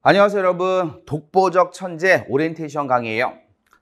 안녕하세요 여러분 독보적 천재 오리엔테이션 강의예요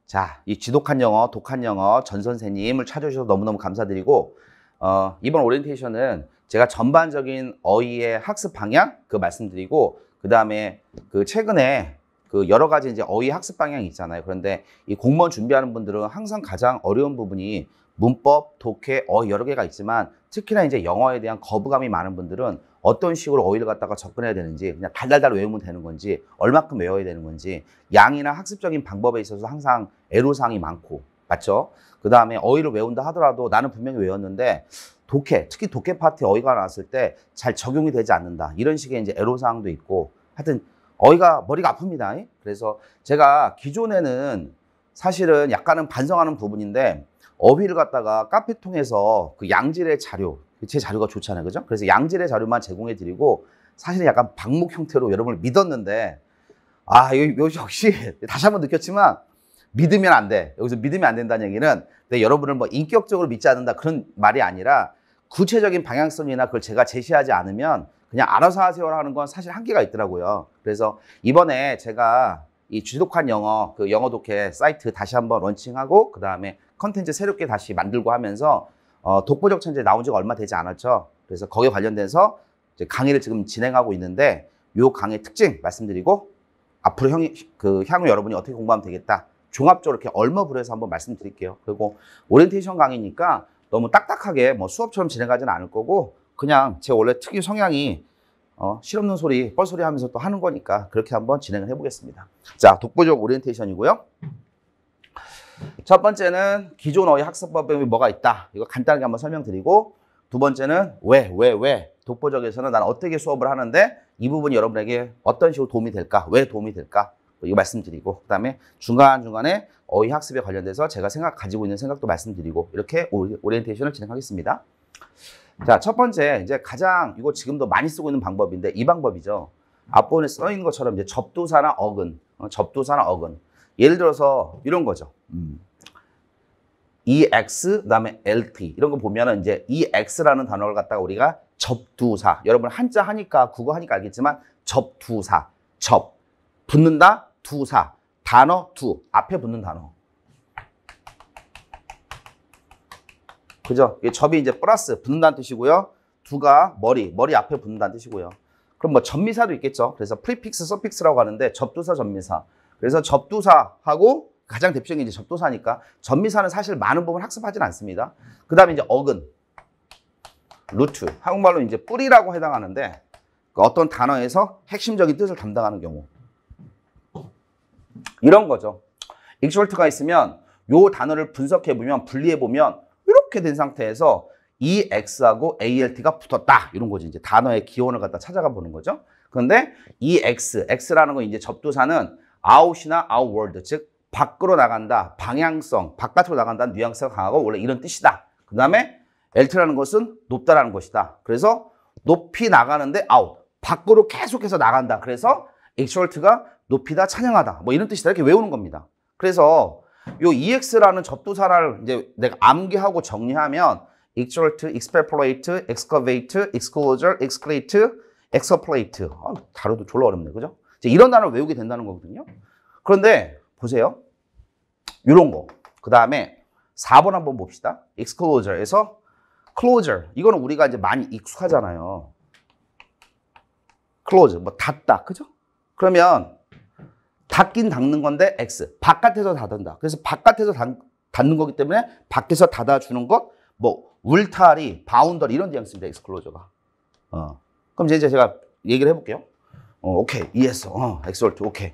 자이 지독한 영어 독한 영어 전 선생님을 찾아주셔서 너무너무 감사드리고 어, 이번 오리엔테이션은 제가 전반적인 어휘의 학습 방향 그 말씀드리고 그 다음에 그 최근에 그 여러 가지 이제 어휘 학습 방향이 있잖아요 그런데 이 공무원 준비하는 분들은 항상 가장 어려운 부분이 문법, 독해, 어 여러 개가 있지만 특히나 이제 영어에 대한 거부감이 많은 분들은 어떤 식으로 어휘를 갖다가 접근해야 되는지 그냥 달달달 외우면 되는 건지 얼마큼 외워야 되는 건지 양이나 학습적인 방법에 있어서 항상 애로사항이 많고 맞죠? 그 다음에 어휘를 외운다 하더라도 나는 분명히 외웠는데 독해, 특히 독해 파트 어휘가 나왔을 때 잘 적용이 되지 않는다. 이런 식의 이제 애로사항도 있고 하여튼 어휘가 머리가 아픕니다. 그래서 제가 기존에는 사실은 약간은 반성하는 부분인데 어휘를 갖다가 카페 통해서 그 양질의 자료, 제 자료가 좋잖아요. 그죠? 그래서 양질의 자료만 제공해 드리고 사실은 약간 방목 형태로 여러분을 믿었는데 아, 이거 역시 다시 한번 느꼈지만 믿으면 안 돼. 여기서 믿으면 안 된다는 얘기는 내 네, 여러분을 뭐 인격적으로 믿지 않는다 그런 말이 아니라 구체적인 방향성이나 그걸 제가 제시하지 않으면 그냥 알아서 하세요라는 건 사실 한계가 있더라고요. 그래서 이번에 제가 이 주독한 영어 그 영어 독해 사이트 다시 한번 런칭하고 그 다음에 컨텐츠 새롭게 다시 만들고 하면서 어, 독보적 천재 나온 지가 얼마 되지 않았죠. 그래서 거기에 관련돼서 강의를 지금 진행하고 있는데 요 강의 특징 말씀드리고 앞으로 형이, 그 향후 여러분이 어떻게 공부하면 되겠다. 종합적으로 이렇게 얼마불로 해서 한번 말씀드릴게요. 그리고 오리엔테이션 강의니까 너무 딱딱하게 뭐 수업처럼 진행하지는 않을 거고 그냥 제 원래 특유 성향이 어, 실없는 소리, 뻘소리 하면서 또 하는 거니까 그렇게 한번 진행을 해보겠습니다. 자, 독보적 오리엔테이션이고요. 첫 번째는 기존 어휘 학습법에 뭐가 있다. 이거 간단하게 한번 설명드리고 두 번째는 왜, 왜, 왜 독보적에서는 난 어떻게 수업을 하는데 이 부분이 여러분에게 어떤 식으로 도움이 될까? 왜 도움이 될까? 뭐 이거 말씀드리고 그다음에 중간중간에 어휘 학습에 관련돼서 제가 생각 가지고 있는 생각도 말씀드리고 이렇게 오리엔테이션을 진행하겠습니다. 자, 첫 번째 이제 가장 이거 지금도 많이 쓰고 있는 방법인데 이 방법이죠. 앞부분에 써 있는 것처럼 이제 접두사나 어근, 어, 접두사나 어근 예를 들어서 이런 거죠. 음. EX 그다음에 LT 이런 거 보면은 이제 EX라는 단어를 갖다가 우리가 접두사 여러분 한자 하니까 국어 하니까 알겠지만 접두사 접 붙는다 두사 단어 두 앞에 붙는 단어 그죠? 접이 이제 플러스 붙는다는 뜻이고요. 두가 머리, 머리 앞에 붙는다는 뜻이고요. 그럼 뭐 접미사도 있겠죠. 그래서 프리픽스, 서픽스라고 하는데 접두사, 접미사. 그래서 접두사하고 가장 대표적인 이제 접두사니까 접미사는 사실 많은 부분 학습하진 않습니다. 그 다음에 이제 어근, 루트, 한국말로 이제 뿌리라고 해당하는데 그 어떤 단어에서 핵심적인 뜻을 담당하는 경우 이런 거죠. 익스월트가 있으면 요 단어를 분석해보면 분리해보면 이렇게 된 상태에서 EX하고 ALT가 붙었다 이런 거지 이제 단어의 기원을 갖다 찾아가 보는 거죠. 그런데 EX, X라는 건 이제 접두사는 아웃이나 아웃월드 즉 밖으로 나간다, 방향성, 바깥으로 나간다는 뉘앙스가 강하고 원래 이런 뜻이다. 그 다음에 엘트라는 것은 높다라는 것이다. 그래서 높이 나가는데 아웃, 밖으로 계속해서 나간다. 그래서 엑스얼트가 높이다, 찬양하다. 뭐 이런 뜻이다. 이렇게 외우는 겁니다. 그래서 요 EX라는 접두사를 이제 내가 암기하고 정리하면 exalt, experforate, excavate, exclosure, exclate, e x p l a t 아, 다루도 졸라 어렵네. 그죠? 이런 단어를 외우게 된다는 거거든요. 그런데 보세요. 이런 거. 그 다음에 4번 한번 봅시다. exclosure에서 closure. 이거는 우리가 이제 많이 익숙하잖아요. close, 뭐 닫다, 그죠? 그러면 닫긴 닫는 건데 x, 바깥에서 닫는다. 그래서 바깥에서 닫, 는 거기 때문에 밖에서 닫아주는 것, 뭐 울타리, 바운더 리 이런 데앙스입니다 e 스클로저가 어. 그럼 이제 제가 얘기를 해볼게요. 어, 오케이 이해했어 어, 엑스월트 오케이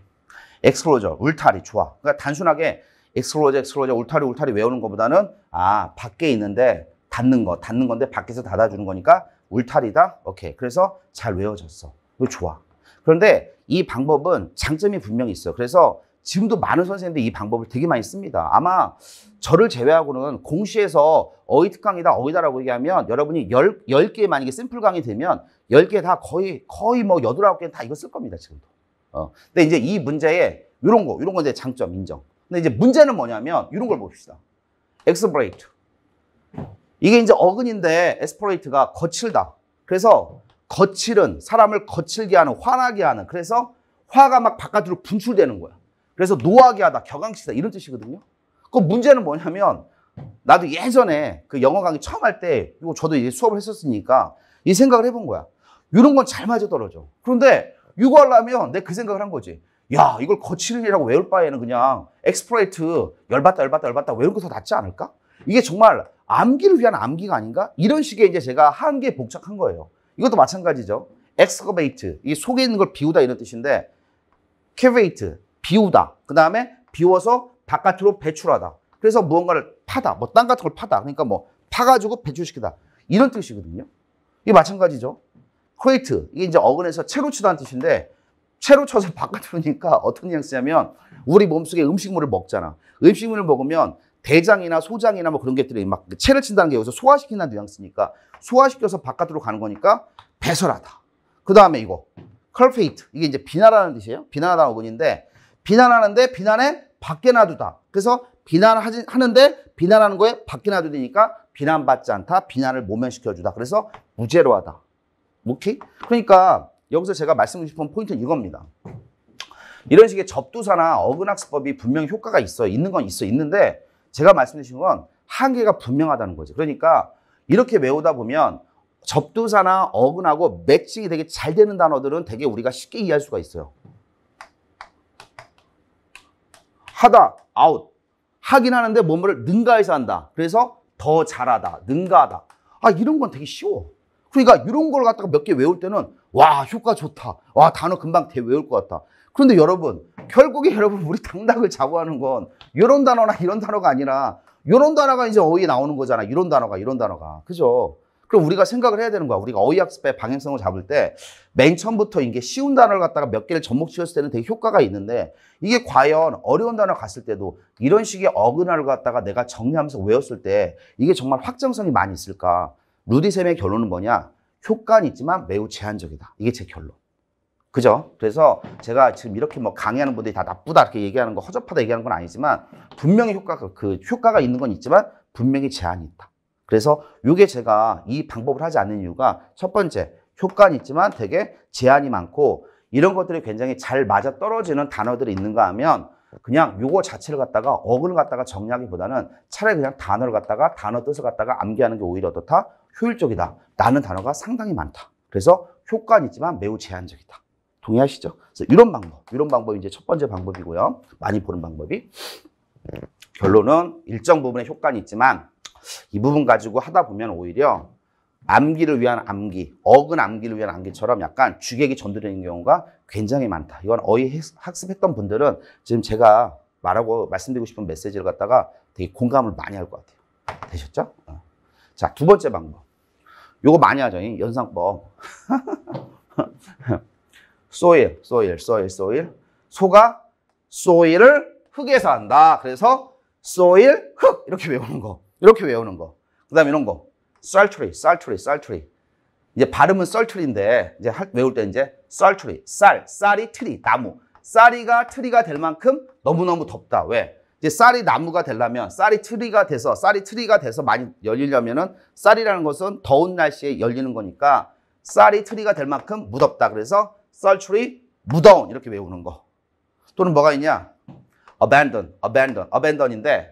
엑스로저 울타리 좋아 그러니까 단순하게 엑스로저엑스로저 울타리 울타리 외우는 것보다는 아 밖에 있는데 닫는 거 닫는 건데 밖에서 닫아주는 거니까 울타리다 오케이 그래서 잘 외워졌어 이거 좋아 그런데 이 방법은 장점이 분명히 있어요 그래서 지금도 많은 선생님들이 이 방법을 되게 많이 씁니다. 아마 저를 제외하고는 공시에서 어휘 특강이다, 어휘다라고 얘기하면 여러분이 열0개 만약에 샘플강의 되면 10개 다 거의, 거의 뭐 8, 9개는 다 이거 쓸 겁니다, 지금도. 어. 근데 이제 이 문제에 이런 거, 이런 거 이제 장점 인정. 근데 이제 문제는 뭐냐면 이런 걸 봅시다. 엑스브레이트. 이게 이제 어근인데 에스퍼레이트가 거칠다. 그래서 거칠은 사람을 거칠게 하는, 화나게 하는. 그래서 화가 막 바깥으로 분출되는 거야. 그래서 노하게 하다, 격앙시다 이런 뜻이거든요. 그 문제는 뭐냐면 나도 예전에 그 영어 강의 처음 할때 이거 저도 이제 수업을 했었으니까 이 생각을 해본 거야. 이런 건 잘 맞아 떨어져. 그런데 유구하려면 내가 그 생각을 한 거지. 야, 이걸 거칠는 일이라고 외울 바에는 그냥 엑스플로이트 열받다 열받다 열받다 외우는 게더 낫지 않을까? 이게 정말 암기를 위한 암기가 아닌가? 이런 식의 이제 제가 한계 복착한 거예요. 이것도 마찬가지죠. 엑스커베이트, 이 속에 있는 걸 비우다 이런 뜻인데 캐베이트, 비우다. 그 다음에 비워서 바깥으로 배출하다. 그래서 무언가를 파다, 뭐 땅 같은 걸 파다. 그러니까 뭐 파가지고 배출시키다. 이런 뜻이거든요. 이게 마찬가지죠. 코이트 이게 이제 어근에서 채로 치다는 뜻인데 채로 쳐서 바꿔두니까 깥 어떤 뉘앙스냐면 우리 몸속에 음식물을 먹잖아. 음식물을 먹으면 대장이나 소장이나 뭐 그런 것들이 막 그 채를 친다는 게 여기서 소화시킨다는 뉘앙스니까 소화시켜서 바깥으로 가는 거니까 배설하다. 그 다음에 이거 컬페이트 이게 이제 비난하는 뜻이에요. 비난하다는 어근인데 비난하는데 비난에 밖에 놔두다. 그래서 비난하는데 비난하는 거에 밖에 놔두니까 비난받지 않다. 비난을 모면시켜주다. 그래서 무죄로 하다. 오케이? 그러니까 여기서 제가 말씀드리고 싶은 포인트는 이겁니다. 이런 식의 접두사나 어근학습법이 분명히 효과가 있어 있는 건 있어 있는데 제가 말씀드린 건 한계가 분명하다는 거지. 그러니까 이렇게 외우다 보면 접두사나 어근하고 매칭이 되게 잘 되는 단어들은 되게 우리가 쉽게 이해할 수가 있어요. 하다, 아웃. 하긴 하는데 뭔가를 능가해서 한다. 그래서 더 잘하다, 능가하다. 아, 이런 건 되게 쉬워. 그러니까 이런 걸 갖다가 몇 개 외울 때는 와 효과 좋다. 와 단어 금방 대 외울 것 같다. 그런데 여러분 결국에 여러분 우리 당락을 좌우하는 건 이런 단어나 이런 단어가 아니라 이런 단어가 이제 어휘에 나오는 거잖아. 이런 단어가 이런 단어가 그죠? 그럼 우리가 생각을 해야 되는 거야. 우리가 어휘학습의 방향성을 잡을 때 맨 처음부터 이게 쉬운 단어를 갖다가 몇 개를 접목시켰을 때는 되게 효과가 있는데 이게 과연 어려운 단어 갔을 때도 이런 식의 어근을를 갖다가 내가 정리하면서 외웠을 때 이게 정말 확장성이 많이 있을까? 루디쌤의 결론은 뭐냐? 효과는 있지만 매우 제한적이다. 이게 제 결론. 그죠? 그래서 제가 지금 이렇게 뭐 강의하는 분들이 다 나쁘다 이렇게 얘기하는 거 허접하다 얘기하는 건 아니지만 분명히 효과가 그 효과가 있는 건 있지만 분명히 제한이 있다. 그래서 이게 제가 이 방법을 하지 않는 이유가 첫 번째 효과는 있지만 되게 제한이 많고 이런 것들이 굉장히 잘 맞아 떨어지는 단어들이 있는가 하면 그냥 요거 자체를 갖다가 어근을 갖다가 정리하기보다는 차라리 그냥 단어를 갖다가 단어 뜻을 갖다가 암기하는 게 오히려 어떻다? 효율적이다 라는 단어가 상당히 많다. 그래서 효과는 있지만 매우 제한적이다. 동의하시죠? 그래서 이런 방법, 이런 방법이 이제 첫 번째 방법이고요. 많이 보는 방법이. 결론은 일정 부분의 효과는 있지만 이 부분 가지고 하다 보면 오히려 암기를 위한 암기, 어근 암기를 위한 암기처럼 약간 주객이 전도되는 경우가 굉장히 많다. 이건 어휘 학습했던 분들은 지금 제가 말하고 말씀드리고 싶은 메시지를 갖다가 되게 공감을 많이 할 것 같아요. 되셨죠? 어. 자, 두 번째 방법. 요거 많이 하죠. 연상법. 소일, 소일, 소일, 소일. 소가 소일을 흙에서 한다. 그래서 소일, 흙. 이렇게 외우는 거. 이렇게 외우는 거. 그 다음에 이런 거. 쌀트리, 쌀트리, 쌀트리. 이제 발음은 썰트리인데 이제 외울 때 이제 썰트리, 쌀, 쌀이 트리, 나무. 쌀이가 트리가 될 만큼 너무너무 덥다. 왜? 이제 쌀이 나무가 되려면 쌀이 트리가 돼서 쌀이 트리가 돼서 많이 열리려면은 쌀이라는 것은 더운 날씨에 열리는 거니까 쌀이 트리가 될 만큼 무덥다. 그래서 썰출리 무더운 이렇게 외우는 거. 또는 뭐가 있냐? abandon, abandon, abandon인데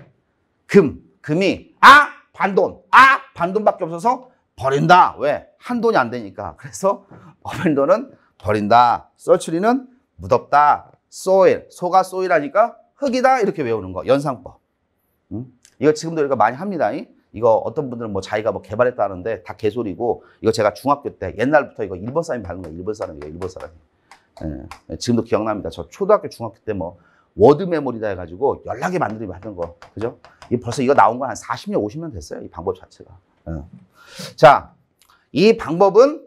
금, 금이 아 반돈, 아 반돈밖에 없어서 버린다. 왜? 한 돈이 안 되니까. 그래서 abandon은 버린다. 썰출리는 무덥다. soil, 소가 soil하니까 흙이다 이렇게 외우는 거 연상법. 음? 이거 지금도 우리가 많이 합니다. 이? 이거 어떤 분들은 뭐 자기가 뭐 개발했다 하는데 다 개소리고 이거 제가 중학교 때 옛날부터 이거 일본 사람이 받는 거예 일본 사람이 에요 일본 사람이. 예, 지금도 기억납니다. 저 초등학교 중학교 때 뭐 워드 메모리다 해가지고 연락이 만들기 하는 거 그죠? 이 벌써 이거 나온 건한 40년 50년 됐어요. 이 방법 자체가. 예. 자, 이 방법은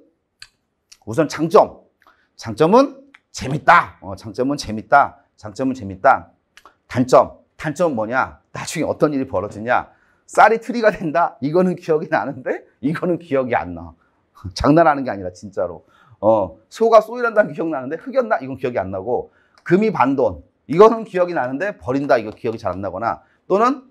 우선 장점. 장점은 재밌다. 어, 장점은 재밌다. 장점은 재밌다. 단점. 단점은 뭐냐? 나중에 어떤 일이 벌어지냐? 쌀이 트리가 된다? 이거는 기억이 나는데 이거는 기억이 안 나. 장난하는 게 아니라 진짜로. 어, 소가 쏘이란다는 기억나는데 흑였나? 이건 기억이 안 나고 금이 반돈. 이거는 기억이 나는데 버린다. 이거 기억이 잘 안 나거나 또는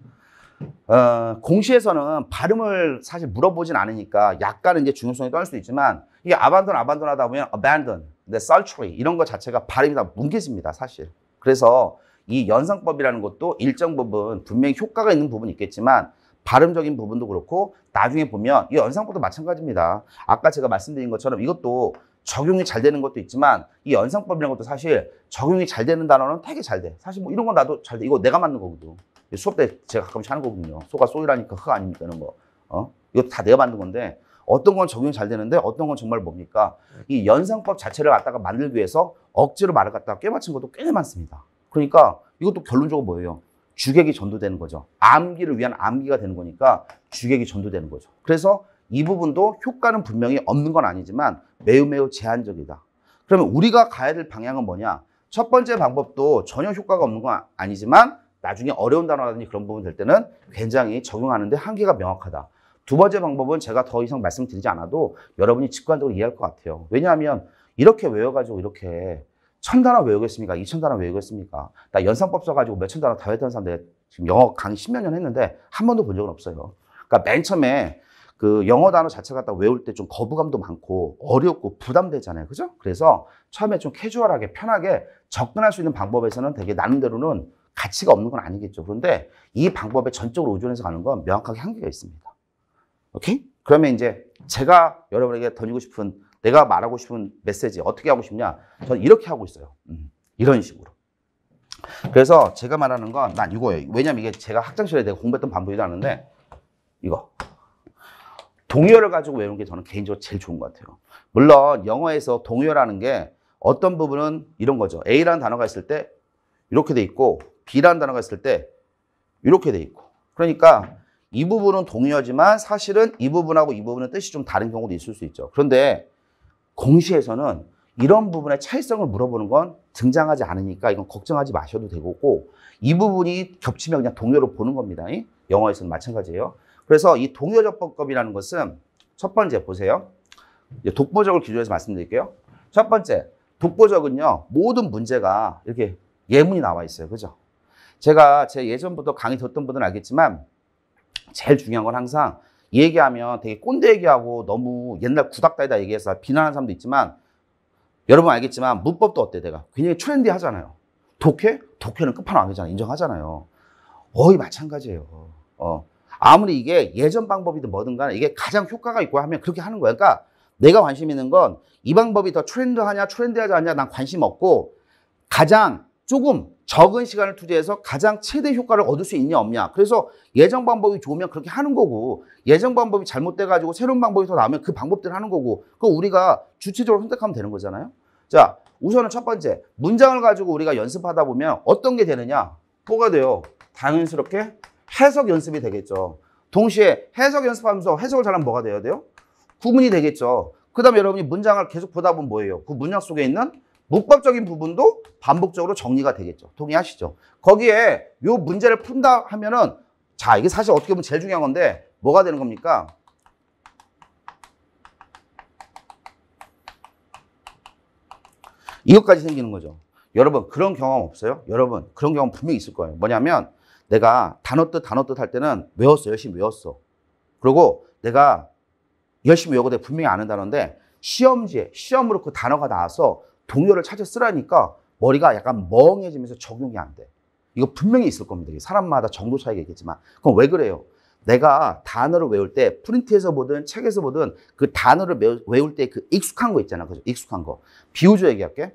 어, 공시에서는 발음을 사실 물어보진 않으니까 약간은 이제 중요성이 떨수 있지만 이게 아반돈 아반돈 하다 보면 abandon, 네, sultry 이런 것 자체가 발음이 다 뭉개집니다 사실. 그래서 이 연상법이라는 것도 일정 부분 분명히 효과가 있는 부분이 있겠지만 발음적인 부분도 그렇고 나중에 보면 이 연상법도 마찬가지입니다. 아까 제가 말씀드린 것처럼 이것도 적용이 잘 되는 것도 있지만 이 연상법이라는 것도 사실 적용이 잘 되는 단어는 되게 잘 돼. 사실 뭐 이런 건 나도 잘 돼. 이거 내가 만든 거거든. 수업 때 제가 가끔씩 하는 거거든요. 소가 소이라니까 흑 아닙니까 이런 거. 어? 이거 다 내가 만든 건데 어떤 건 적용이 잘 되는데 어떤 건 정말 뭡니까? 이 연상법 자체를 갖다가 만들기 위해서 억지로 말을 갖다가 꿰맞힌 것도 꽤 많습니다. 그러니까 이것도 결론적으로 뭐예요? 주객이 전도되는 거죠. 암기를 위한 암기가 되는 거니까 주객이 전도되는 거죠. 그래서 이 부분도 효과는 분명히 없는 건 아니지만 매우 매우 제한적이다. 그러면 우리가 가야 될 방향은 뭐냐? 첫 번째 방법도 전혀 효과가 없는 건 아니지만 나중에 어려운 단어라든지 그런 부분 될 때는 굉장히 적용하는데 한계가 명확하다. 두 번째 방법은 제가 더 이상 말씀드리지 않아도 여러분이 직관적으로 이해할 것 같아요. 왜냐하면 이렇게 외워가지고 이렇게 천 단어 외우겠습니까? 이천 단어 외우겠습니까? 나 연산법 써가지고 몇 천 단어 다 외웠던 사람들 지금 영어 강의 십몇 년 했는데 한 번도 본 적은 없어요. 그러니까 맨 처음에 그 영어 단어 자체가 딱 외울 때 좀 거부감도 많고 어렵고 부담되잖아요. 그죠? 그래서 처음에 좀 캐주얼하게 편하게 접근할 수 있는 방법에서는 되게 나름대로는 가치가 없는 건 아니겠죠. 그런데 이 방법에 전적으로 의존해서 가는 건 명확하게 한계가 있습니다. 오케이? 그러면 이제 제가 여러분에게 던지고 싶은 내가 말하고 싶은 메시지 어떻게 하고 싶냐? 저는 이렇게 하고 있어요. 음, 이런 식으로. 그래서 제가 말하는 건 난 이거예요. 왜냐면 이게 제가 학창시절에 내가 공부했던 방법이도 하는데 이거. 동요를 가지고 외우는 게 저는 개인적으로 제일 좋은 것 같아요. 물론 영어에서 동요라는 게 어떤 부분은 이런 거죠. A라는 단어가 있을 때 이렇게 돼 있고 B라는 단어가 있을 때 이렇게 돼 있고 그러니까 이 부분은 동요지만 사실은 이 부분하고 이 부분은 뜻이 좀 다른 경우도 있을 수 있죠. 그런데 공시에서는 이런 부분의 차이성을 물어보는 건 등장하지 않으니까 이건 걱정하지 마셔도 되고 고이 부분이 겹치면 그냥 동요로 보는 겁니다. 영어에서는 마찬가지예요. 그래서 이 동요접법법이라는 것은 첫 번째 보세요. 독보적을 기준으로 해서 말씀드릴게요. 첫 번째, 독보적은요. 모든 문제가 이렇게 예문이 나와 있어요. 그죠? 제가 제 예전부터 강의 듣던 분들은 알겠지만 제일 중요한 건 항상 얘기하면 되게 꼰대 얘기하고 너무 옛날 구닥다이다 얘기해서 비난하는 사람도 있지만 여러분 알겠지만 문법도 어때 내가 굉장히 트렌디하잖아요. 독해? 독해는 끝판왕이잖아 인정하잖아요. 어이 마찬가지예요. 어. 아무리 이게 예전 방법이든 뭐든 간에 이게 가장 효과가 있고 하면 그렇게 하는 거야. 그러니까 내가 관심 있는 건 이 방법이 더 트렌드하냐 트렌드하지 않냐 난 관심 없고 가장 조금 적은 시간을 투자해서 가장 최대 효과를 얻을 수 있냐 없냐. 그래서 예정 방법이 좋으면 그렇게 하는 거고 예정 방법이 잘못돼 가지고 새로운 방법이 더 나오면 그 방법대로 하는 거고 그거 우리가 주체적으로 선택하면 되는 거잖아요. 자, 우선은 첫 번째 문장을 가지고 우리가 연습하다 보면 어떤 게 되느냐? 뭐가 돼요? 당연스럽게 해석 연습이 되겠죠. 동시에 해석 연습하면서 해석을 잘하면 뭐가 돼야 돼요? 구분이 되겠죠. 그 다음에 여러분이 문장을 계속 보다 보면 뭐예요? 그 문장 속에 있는 묵법적인 부분도 반복적으로 정리가 되겠죠. 동의하시죠? 거기에 요 문제를 푼다 하면은 자, 이게 사실 어떻게 보면 제일 중요한 건데 뭐가 되는 겁니까? 이것까지 생기는 거죠. 여러분 그런 경험 없어요? 여러분 그런 경험 분명히 있을 거예요. 뭐냐면 내가 단어 뜻 단어 뜻 할 때는 외웠어. 열심히 외웠어. 그리고 내가 열심히 외우고 내가 분명히 아는 단어인데 시험지에 시험으로 그 단어가 나와서 동료를 찾아 쓰라니까 머리가 약간 멍해지면서 적용이 안 돼. 이거 분명히 있을 겁니다. 사람마다 정도 차이가 있겠지만. 그럼 왜 그래요? 내가 단어를 외울 때 프린트에서 보든 책에서 보든 그 단어를 외울 때 그 익숙한 거 있잖아. 그죠? 익숙한 거. 비우조 얘기할게.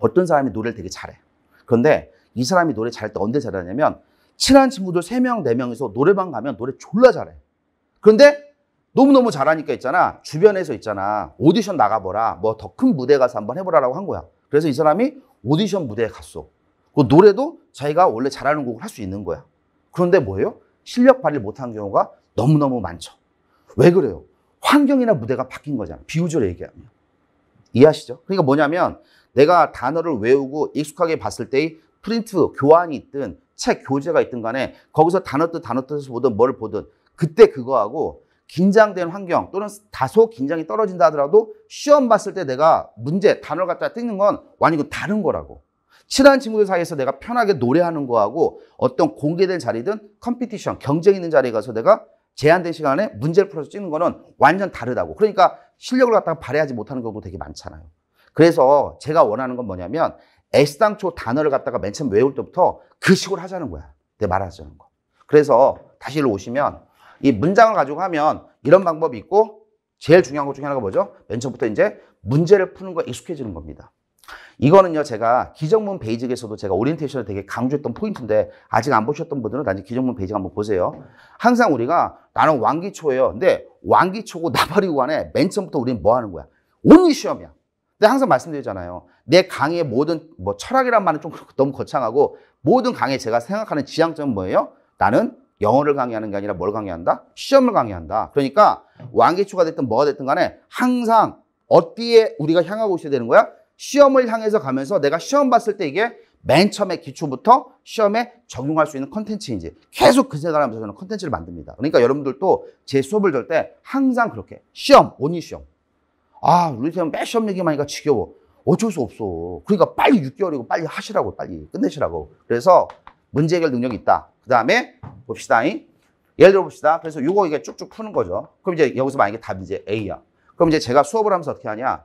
어떤 사람이 노래를 되게 잘해. 그런데 이 사람이 노래 잘할 때 언제 잘하냐면 친한 친구들 세 명 네명에서 노래방 가면 노래 졸라 잘해. 그런데 너무너무 잘하니까 있잖아. 주변에서 있잖아. 오디션 나가보라. 뭐 더 큰 무대 가서 한번 해보라라고 한 거야. 그래서 이 사람이 오디션 무대에 갔어. 그 노래도 자기가 원래 잘하는 곡을 할 수 있는 거야. 그런데 뭐예요? 실력 발휘 못한 경우가 너무너무 많죠. 왜 그래요? 환경이나 무대가 바뀐 거잖아. 비우적으로 얘기하면. 이해하시죠? 그러니까 뭐냐면 내가 단어를 외우고 익숙하게 봤을 때의 프린트 교환이 있든 책 교재가 있든 간에 거기서 단어 뜻 단어 뜻에서 보든 뭘 보든 그때 그거하고 긴장된 환경 또는 다소 긴장이 떨어진다 하더라도 시험 봤을 때 내가 문제, 단어를 갖다 뜯는 건 완전 이건 다른 거라고. 친한 친구들 사이에서 내가 편하게 노래하는 거하고 어떤 공개된 자리든 컴피티션, 경쟁 있는 자리에 가서 내가 제한된 시간에 문제를 풀어서 찍는 거는 완전 다르다고. 그러니까 실력을 갖다가 발휘하지 못하는 경우도 되게 많잖아요. 그래서 제가 원하는 건 뭐냐면 애시당초 단어를 갖다가 맨 처음 외울 때부터 그 식으로 하자는 거야. 내 말하자는 거. 그래서 다시 일로 오시면 이 문장을 가지고 하면 이런 방법이 있고 제일 중요한 것 중에 하나가 뭐죠? 맨 처음부터 이제 문제를 푸는 거 익숙해지는 겁니다. 이거는요 제가 기정문 베이직에서도 제가 오리엔테이션을 되게 강조했던 포인트인데 아직 안 보셨던 분들은 나중에 기정문 베이직 한번 보세요 항상 우리가 나는 왕기초예요 근데 왕기초고 나발이고 간에 맨 처음부터 우리는 뭐 하는 거야 온리 시험이야 근데 항상 말씀드리잖아요 내 강의의 모든 뭐 철학이란 말은 좀 너무 거창하고 모든 강의 제가 생각하는 지향점은 뭐예요? 나는 영어를 강의하는 게 아니라 뭘 강의한다? 시험을 강의한다. 그러니까 왕기초가 됐든 뭐가 됐든 간에 항상 어디에 우리가 향하고 있어야 되는 거야? 시험을 향해서 가면서 내가 시험 봤을 때 이게 맨 처음에 기초부터 시험에 적용할 수 있는 컨텐츠인지 계속 그생각 하면서 저는 컨텐츠를 만듭니다. 그러니까 여러분들도 제 수업을 들 때 항상 그렇게 시험, 온니 시험. 아, 우리 팀은 매 시험 얘기만 하니까 지겨워. 어쩔 수 없어. 그러니까 빨리 6개월이고 빨리 하시라고, 빨리 끝내시라고. 그래서 문제 해결 능력이 있다. 그 다음에 봅시다. 예를 들어 봅시다. 그래서 요거 이게 쭉쭉 푸는 거죠. 그럼 이제 여기서 만약에 답이 이제 A야. 그럼 이제 제가 수업을 하면서 어떻게 하냐.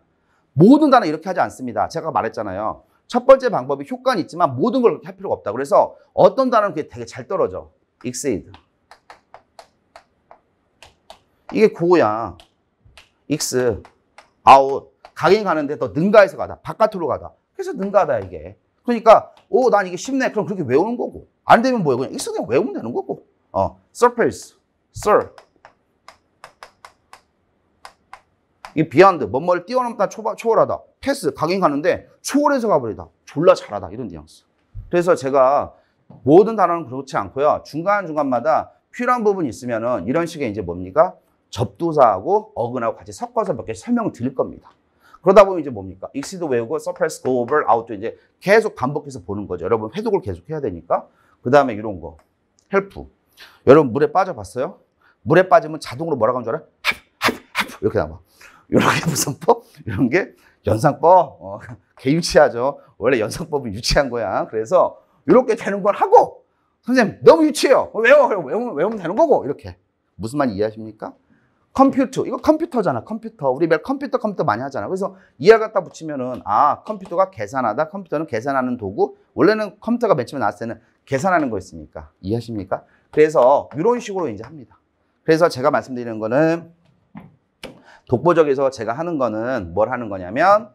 모든 단어 이렇게 하지 않습니다. 제가 말했잖아요. 첫 번째 방법이 효과는 있지만 모든 걸 그렇게 할 필요가 없다. 그래서 어떤 단어는 그게 되게 잘 떨어져. exceed. 이게 고야. ex, out. 가긴 가는데 더 능가해서 가다. 바깥으로 가다. 그래서 능가다 이게. 그러니까 오 난 이게 쉽네 그럼 그렇게 외우는 거고 안 되면 뭐예요 그냥 익숙해 외우면 되는 거고 어 surface, sir 이 비한드 뭔가를 뛰어넘다 초월하다 패스 가긴 가는데 초월해서 가버리다 졸라 잘하다 이런 뉘앙스 그래서 제가 모든 단어는 그렇지 않고요 중간중간마다 필요한 부분이 있으면 은 이런 식의 이제 뭡니까 접두사하고 어근하고 같이 섞어서 몇 개 설명을 드릴 겁니다 그러다 보면 이제 뭡니까? 익시도 외우고 서프라이즈 고블 아웃도 이제 계속 반복해서 보는 거죠. 여러분 회독을 계속 해야 되니까. 그 다음에 이런 거. 헬프. 여러분 물에 빠져봤어요? 물에 빠지면 자동으로 뭐라고 하는 줄 알아요? 하프, 하프, 하프 이렇게 나와. 이렇게 무선법 이런 게 연상법 어, 개유치하죠. 원래 연상법은 유치한 거야. 그래서 이렇게 되는 걸 하고 선생님 너무 유치해요. 어, 외워, 외우면, 외우면 되는 거고 이렇게 무슨 말 이해하십니까? 컴퓨터 이거 컴퓨터잖아 컴퓨터 우리 매일 컴퓨터 컴퓨터 많이 하잖아 그래서 이하 갖다 붙이면은 아 컴퓨터가 계산하다 컴퓨터는 계산하는 도구 원래는 컴퓨터가 맨 처음에 나왔을 때는 계산하는 거였으니까 이해하십니까 그래서 이런 식으로 이제 합니다 그래서 제가 말씀드리는 거는 독보적에서 제가 하는 거는 뭘 하는 거냐면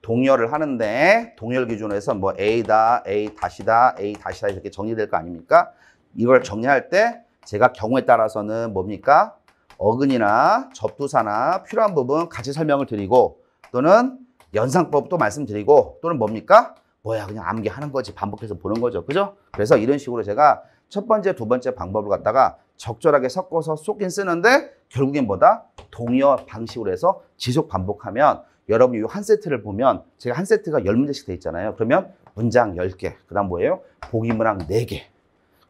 동열을 하는데 동열 기준으로 해서 뭐 A다, A 다시다, A 다시다 이렇게 정리될 거 아닙니까? 이걸 정리할 때 제가 경우에 따라서는 뭡니까? 어근이나 접두사나 필요한 부분 같이 설명을 드리고 또는 연상법도 말씀드리고 또는 뭡니까? 뭐야 그냥 암기하는 거지 반복해서 보는 거죠. 그죠? 그래서 이런 식으로 제가 첫 번째, 두 번째 방법을 갖다가 적절하게 섞어서 쏟긴 쓰는데 결국엔 뭐다? 동여 방식으로 해서 지속 반복하면 여러분이 한 세트를 보면 제가 한 세트가 열문제씩돼 있잖아요. 그러면 문장 열 개 그다음 뭐예요? 보기 문항 네개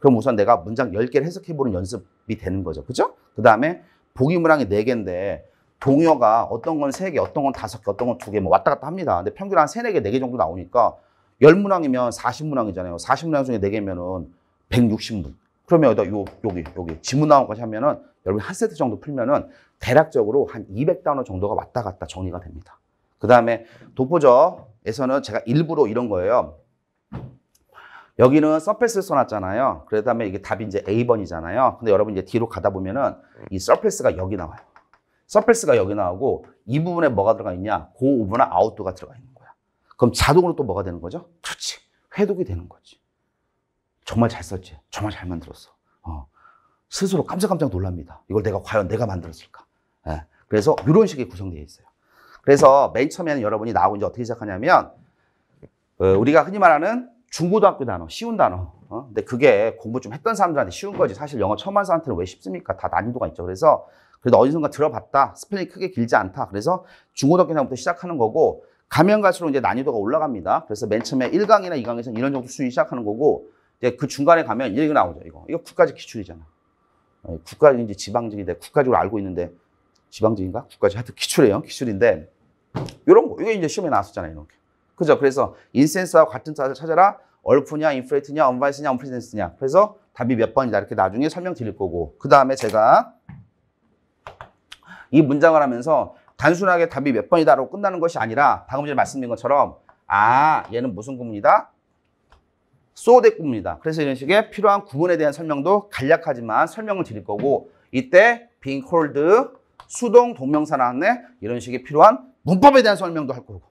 그럼 우선 내가 문장 열개를 해석해 보는 연습이 되는 거죠. 그죠? 그다음에 보기 문항이 네개인데 동요가 어떤 건 세개 어떤 건 다섯 개 어떤 건 두 개 뭐 왔다 갔다 합니다. 근데 평균 한 세네 개 네개 네 정도 나오니까 열문항이면 사십 문항이잖아요 사십 문항 중에 네개면은 백육십 문 그러면 여기다 요, 여기, 여기 지문나온까 하면은 여러분 한 세트 정도 풀면은 대략적으로 한 이백 단어 정도가 왔다 갔다 정리가 됩니다. 그 다음에 독보적에서는 제가 일부러 이런 거예요. 여기는 서페스를 써놨잖아요. 그다음에 이게 답이 이제 A번이잖아요. 근데 여러분 이제 뒤로 가다 보면은 이 서페스가 여기 나와요. 서페스가 여기 나오고 이 부분에 뭐가 들어가 있냐? 고 오브나 아웃도가 들어가 있는 거야. 그럼 자동으로 또 뭐가 되는 거죠? 그렇지. 회독이 되는 거지. 정말 잘 썼지. 정말 잘 만들었어. 어. 스스로 깜짝깜짝 놀랍니다. 이걸 내가 과연 내가 만들었을까? 예. 그래서 이런 식의 구성되어 있어요. 그래서 맨 처음에는 여러분이 나오고 이제 어떻게 시작하냐면 어, 우리가 흔히 말하는 중고등학교 단어, 쉬운 단어. 어? 근데 그게 공부 좀 했던 사람들한테 쉬운 거지. 사실 영어 처음 한 사람한테는 왜 쉽습니까? 다 난이도가 있죠. 그래서 그래도 어디선가 들어봤다. 스펠링 크게 길지 않다. 그래서 중고등학교 단부터 시작하는 거고 가면 갈수록 이제 난이도가 올라갑니다. 그래서 맨 처음에 1강이나 2강에서 이런 정도 수준이 시작하는 거고 이제 그 중간에 가면 이거 나오죠. 이거. 이거 국가적 기출이잖아. 어, 국가인지 적 지방직인데 국가적으로 알고 있는데 지방직인가? 국가적 하여튼 기출이에요. 기출인데 이런 거. 이게 이제 시험에 나왔었잖아요. 이렇게. 그죠? 그래서 인센스와 같은 자를 찾아라. 얼프냐, 인프레이트냐, 언바이스냐, 언프리센스냐. 그래서 답이 몇 번이다. 이렇게 나중에 설명드릴 거고. 그 다음에 제가 이 문장을 하면서 단순하게 답이 몇번이다라고 끝나는 것이 아니라 방금 전에 말씀드린 것처럼 아, 얘는 무슨 구문이다? 소대 구문이다. 그래서 이런 식의 필요한 구문에 대한 설명도 간략하지만 설명을 드릴 거고 이때 being called 수동 동명사 나왔네 이런 식의 필요한 문법에 대한 설명도 할 거고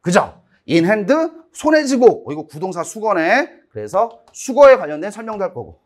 그죠? 인핸드 손에 쥐고 어, 이거 구동사 수거네. 그래서 수거에 관련된 설명도 할 거고.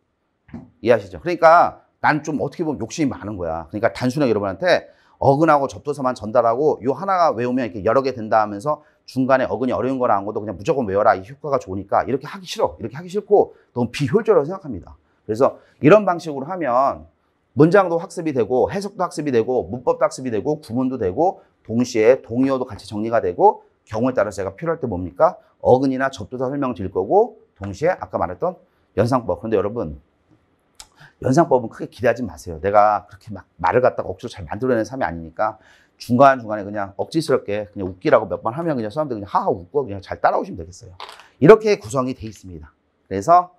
이해하시죠? 그러니까 난 좀 어떻게 보면 욕심이 많은 거야. 그러니까 단순하게 여러분한테 어근하고 접두사만 전달하고 요 하나가 외우면 이렇게 여러 개 된다 하면서 중간에 어근이 어려운 거나 안 것도 그냥 무조건 외워라. 이 효과가 좋으니까 이렇게 하기 싫어. 이렇게 하기 싫고 너무 비효율적이라고 생각합니다. 그래서 이런 방식으로 하면 문장도 학습이 되고 해석도 학습이 되고 문법도 학습이 되고 구문도 되고 동시에 동의어도 같이 정리가 되고 경우에 따라서 제가 필요할 때 뭡니까? 어근이나 접두사 설명 드릴 거고 동시에 아까 말했던 연상법. 그런데 여러분 연상법은 크게 기대하지 마세요. 내가 그렇게 막 말을 갖다가 억지로 잘만들어내는사람이 아니니까 중간중간에 그냥 억지스럽게 그냥 웃기라고 몇 번 하면 그냥 사람들 그냥 하하 웃고 그냥 잘 따라오시면 되겠어요. 이렇게 구성이 돼 있습니다. 그래서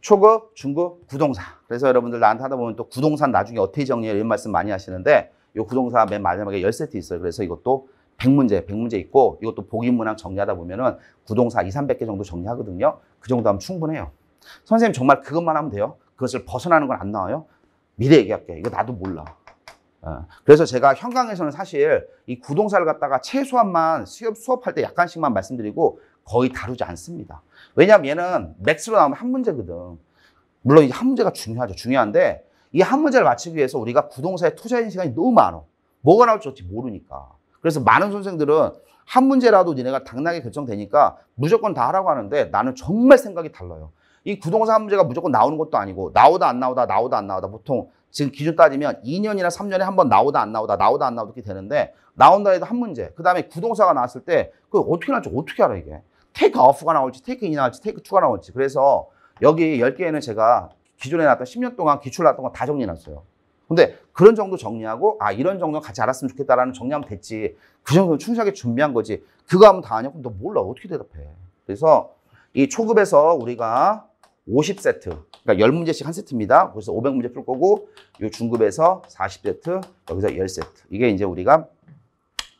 초급, 중급, 부동산 그래서 여러분들 나한테 하다 보면 또 구동산 나중에 어떻게 정리해 이런 말씀 많이 하시는데 이구동산맨 마지막에 열세트 있어요. 그래서 이것도 100문제, 100문제 있고 이것도 보기문항 정리하다 보면은 구동사 2, 300개 정도 정리하거든요. 그 정도 하면 충분해요. 선생님 정말 그것만 하면 돼요. 그것을 벗어나는 건 안 나와요. 미래 얘기할게. 이거 나도 몰라. 예. 그래서 제가 현강에서는 사실 이 구동사를 갖다가 최소한만 수업, 수업할 때 약간씩만 말씀드리고 거의 다루지 않습니다. 왜냐하면 얘는 맥스로 나오면 한 문제거든. 물론 이 한 문제가 중요하죠. 중요한데 이 한 문제를 맞추기 위해서 우리가 구동사에 투자인 시간이 너무 많아. 뭐가 나올지 어찌 모르니까. 그래서 많은 선생들은 한 문제라도 니네가 당나게 결정되니까 무조건 다 하라고 하는데 나는 정말 생각이 달라요. 이 부동산 문제가 무조건 나오는 것도 아니고 나오다 안 나오다 나오다 안 나오다 보통 지금 기준 따지면 2년이나 3년에 한 번 나오다 안 나오다 나오다 안 나오다 이렇게 되는데 나온다 해도 한 문제 그 다음에 구동사가 나왔을 때 그 어떻게 나올지 어떻게 알아 이게 테이크 아웃가 나올지 테이크 인이 나올지 테이크 투가 나올지 그래서 여기 10개에는 제가 기존에 나왔던 10년 동안 기출 나왔던 거 다 정리해놨어요 근데 그런 정도 정리하고 아 이런 정도 같이 알았으면 좋겠다라는 정리하면 됐지. 그 정도는 충실하게 준비한 거지. 그거 하면 다 아냐? 그럼 너 몰라 어떻게 대답해? 그래서 이 초급에서 우리가 50세트, 그러니까 10문제씩 한 세트입니다. 그래서 500문제 풀 거고 이 중급에서 40세트, 여기서 10세트. 이게 이제 우리가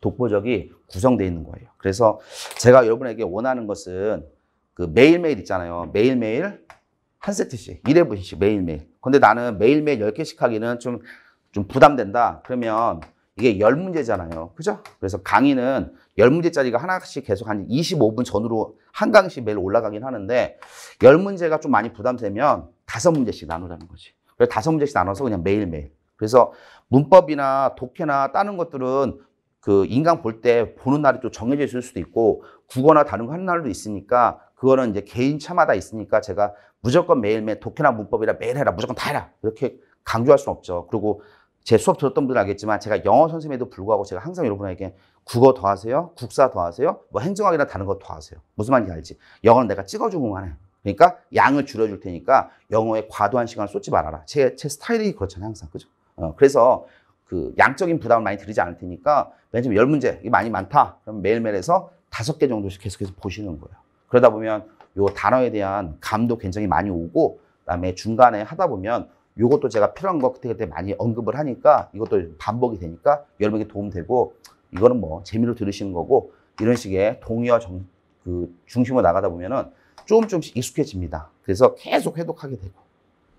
독보적이 구성되어 있는 거예요. 그래서 제가 여러분에게 원하는 것은 그 매일매일 있잖아요. 매일매일 한 세트씩 1회분씩 매일매일 근데 나는 매일매일 10개씩 하기는 좀, 좀 부담된다 그러면 이게 10문제잖아요 그죠? 그래서 강의는 10문제짜리가 하나씩 계속 한 25분 전후로 한 강의씩 매일 올라가긴 하는데 10문제가 좀 많이 부담되면 5문제씩 나누라는 거지 그래서 5문제씩 나눠서 그냥 매일매일 그래서 문법이나 독해나 다른 것들은 그 인강 볼 때 보는 날이 또 정해져 있을 수도 있고 국어나 다른 거 하는 날도 있으니까 그거는 이제 개인 차마다 있으니까 제가 무조건 매일매일 독해나 문법이라 매일 해라. 무조건 다 해라. 이렇게 강조할 수는 없죠. 그리고 제 수업 들었던 분들은 알겠지만 제가 영어 선생님에도 불구하고 제가 항상 여러분에게 국어 더 하세요. 국사 더 하세요. 뭐 행정학이나 다른 거 더 하세요. 무슨 말인지 알지? 영어는 내가 찍어주고만 해. 그러니까 양을 줄여줄 테니까 영어에 과도한 시간을 쏟지 말아라. 제, 제 스타일이 그렇잖아요. 항상. 그죠? 어, 그래서 그 양적인 부담을 많이 드리지 않을 테니까 맨 처음 1문제이 많이 많다. 그럼 매일매일 해서 다섯 개 정도씩 계속해서 보시는 거예요. 그러다 보면 요 단어에 대한 감도 굉장히 많이 오고 그다음에 중간에 하다 보면 요것도 제가 필요한 것 그때 그때 많이 언급을 하니까 이것도 반복이 되니까 여러분에게 도움되고 이거는 뭐 재미로 들으시는 거고 이런 식의 동의와 정, 그 중심으로 나가다 보면은 조금 조금씩 익숙해집니다. 그래서 계속 해독하게 되고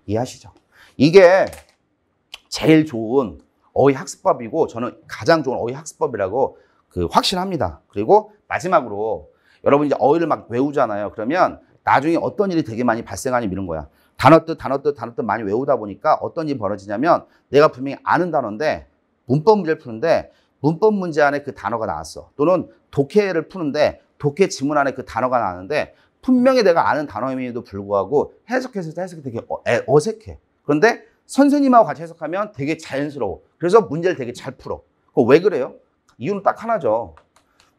이해하시죠? 이게 제일 좋은 어휘 학습법이고 저는 가장 좋은 어휘 학습법이라고 그 확신합니다. 그리고 마지막으로 여러분 이제 어휘를 막 외우잖아요. 그러면 나중에 어떤 일이 되게 많이 발생하니 이런 거야. 단어 뜻, 단어 뜻, 단어 뜻 많이 외우다 보니까 어떤 일이 벌어지냐면 내가 분명히 아는 단어인데 문법 문제를 푸는데 문법 문제 안에 그 단어가 나왔어. 또는 독해를 푸는데 독해 지문 안에 그 단어가 나왔는데 분명히 내가 아는 단어임에도 불구하고 해석했을 때 해석이 되게 어, 어색해. 그런데 선생님하고 같이 해석하면 되게 자연스러워. 그래서 문제를 되게 잘 풀어. 그거 왜 그래요? 이유는 딱 하나죠.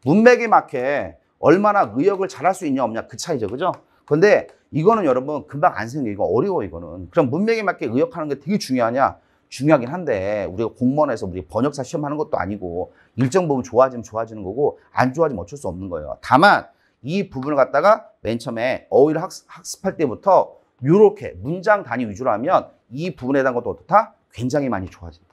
문맥에 맞게 얼마나 의역을 잘할 수 있냐 없냐 그 차이죠. 그죠? 근데 이거는 여러분 금방 안 생겨. 이거 어려워 이거는. 그럼 문맥에 맞게 의역하는 게 되게 중요하냐? 중요하긴 한데 우리가 공무원에서 우리 번역사 시험하는 것도 아니고 일정 부분 좋아지면 좋아지는 거고 안 좋아지면 어쩔 수 없는 거예요. 다만 이 부분을 갖다가 맨 처음에 어휘를 학습, 할 때부터 이렇게 문장 단위 위주로 하면 이 부분에 대한 것도 어떻다? 굉장히 많이 좋아진다.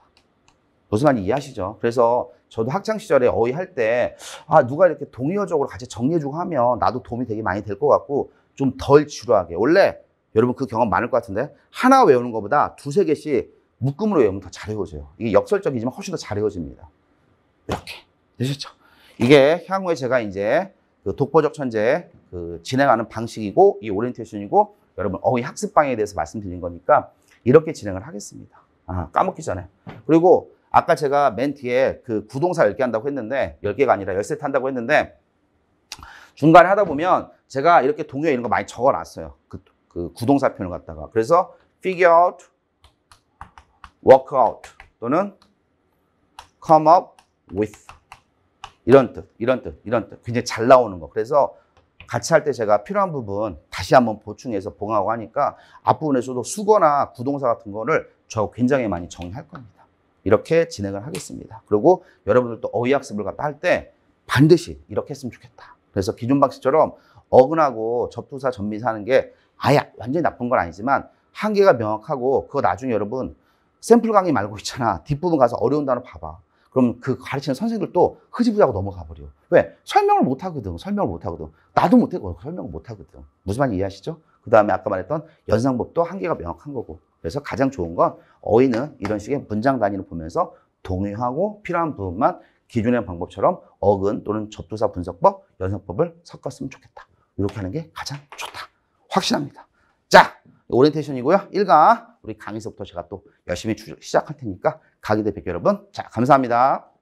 무슨 말인지 이해하시죠? 그래서 저도 학창 시절에 어휘 할때 아 누가 이렇게 동의어적으로 같이 정리해주고 하면 나도 도움이 되게 많이 될 것 같고 좀 덜 지루하게 원래 여러분 그 경험 많을 것 같은데 하나 외우는 것보다 두세 개씩 묶음으로 외우면 더 잘 외워져요. 이게 역설적이지만 훨씬 더 잘 외워집니다. 이렇게 되셨죠? 이게 향후에 제가 이제 그 독보적 천재 그 진행하는 방식이고 이 오리엔테이션이고 여러분 어휘 학습 방에 대해서 말씀드린 거니까 이렇게 진행을 하겠습니다. 아, 까먹기 전에. 그리고 아까 제가 맨 뒤에 그 구동사 10개 한다고 했는데 10개가 아니라 10세트 한다고 했는데 중간에 하다 보면 제가 이렇게 동요 이런 거 많이 적어놨어요. 그, 그 구동사 표현을 갖다가. 그래서 figure out, work out 또는 come up with 이런 뜻, 이런 뜻, 이런 뜻. 굉장히 잘 나오는 거. 그래서 같이 할 때 제가 필요한 부분 다시 한번 보충해서 봉하고 하니까 앞부분에서도 수거나 구동사 같은 거를 저 굉장히 많이 정리할 겁니다. 이렇게 진행을 하겠습니다. 그리고 여러분들도 어휘학습을 갖다 할 때 반드시 이렇게 했으면 좋겠다. 그래서 기존 방식처럼 어근하고 접두사, 전미사 하는 게 아예 완전히 나쁜 건 아니지만 한계가 명확하고 그거 나중에 여러분 샘플 강의 말고 있잖아. 뒷부분 가서 어려운 단어 봐봐. 그럼 그 가르치는 선생님들도 흐지부지하고 넘어가 버려. 왜? 설명을 못 하거든. 설명을 못 하거든. 나도 못 해. 어, 설명을 못 하거든. 무슨 말인지 이해하시죠? 그 다음에 아까 말했던 연상법도 한계가 명확한 거고. 그래서 가장 좋은 건 어휘는 이런 식의 문장 단위를 보면서 동의하고 필요한 부분만 기준의 방법처럼 어근 또는 접두사 분석법, 연성법을 섞었으면 좋겠다. 이렇게 하는 게 가장 좋다. 확실합니다. 자, 오리엔테이션이고요. 1강 우리 강의서부터 제가 또 열심히 시작할 테니까 강의 대뵙 여러분. 자, 감사합니다.